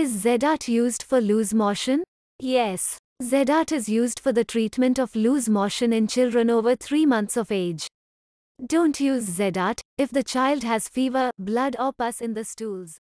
Is Zedat used for loose motion? Yes, Zedat is used for the treatment of loose motion in children over 3 months of age. Don't use Zedat if the child has fever, blood or pus in the stools.